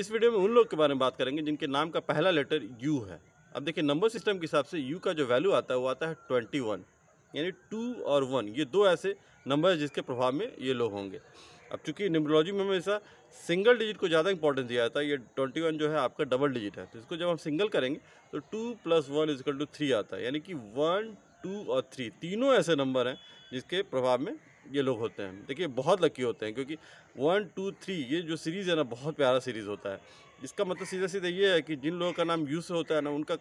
इस वीडियो में उन लोग के बारे में बात करेंगे जिनके नाम का पहला लेटर यू है अब देखिए नंबर सिस्टम के हिसाब से यू का जो वैल्यू आता है वो आता है ट्वेंटी वन यानी टू और वन ये दो ऐसे नंबर है जिसके प्रभाव में ये लोग होंगे अब चूंकि न्यूमरोलॉजी में हमेशा सिंगल डिजिट को ज़्यादा इंपॉर्टेंस दिया जाता है ये ट्वेंटी वन जो है आपका डबल डिजिट है तो इसको जब हम सिंगल करेंगे तो two plus one is equal to three आता है यानी कि वन टू और थ्री तीनों ऐसे नंबर हैं जिसके प्रभाव में ये लोग होते हैं देखिए बहुत लकी होते हैं क्योंकि वन टू थ्री ये जो सीरीज़ है ना बहुत प्यारा सीरीज़ होता है इसका मतलब सीधा सीधा ये है कि जिन लोगों का नाम यू से होता है ना उनका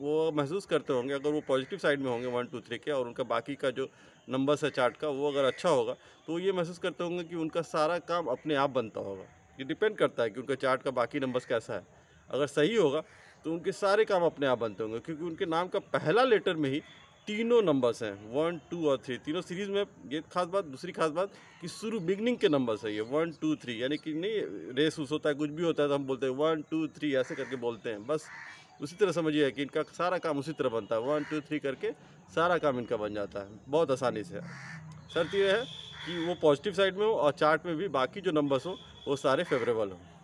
वो महसूस करते होंगे अगर वो पॉजिटिव साइड में होंगे वन टू थ्री के और उनका बाकी का जो नंबर्स है चार्ट का वो अगर अच्छा होगा तो ये महसूस करते होंगे कि उनका सारा काम अपने आप बनता होगा ये डिपेंड करता है कि उनका चार्ट का बाकी नंबर्स कैसा है अगर सही होगा तो उनके सारे काम अपने आप बनते होंगे क्योंकि उनके नाम का पहला लेटर में ही तीनों नंबर्स हैं वन टू और थ्री तीनों सीरीज़ में ये खास बात दूसरी खास बात कि शुरू बिगनिंग के नंबर्स है ये वन टू थ्री यानी कि नहीं रेस उस होता है कुछ भी होता है तो हम बोलते हैं वन टू थ्री ऐसे करके बोलते हैं बस उसी तरह समझिए कि इनका सारा काम उसी तरह बनता है वन टू थ्री करके सारा काम इनका बन जाता है बहुत आसानी से शर्त यह है कि वो पॉजिटिव साइड में हो और चार्ट में भी बाकी जो नंबर्स हों वो सारे फेवरेबल हों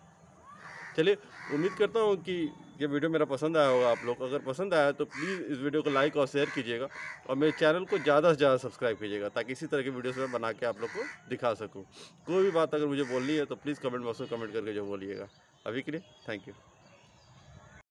चलिए उम्मीद करता हूँ कि ये वीडियो मेरा पसंद आया होगा आप लोग अगर पसंद आया तो प्लीज़ इस वीडियो को लाइक और शेयर कीजिएगा और मेरे चैनल को ज़्यादा से ज़्यादा सब्सक्राइब कीजिएगा ताकि इसी तरह की वीडियोस मैं बना के आप लोग को दिखा सकूँ कोई भी बात अगर मुझे बोलनी है तो प्लीज़ कमेंट बॉक्स में कमेंट करके जो बोलिएगा अभी के लिए थैंक यू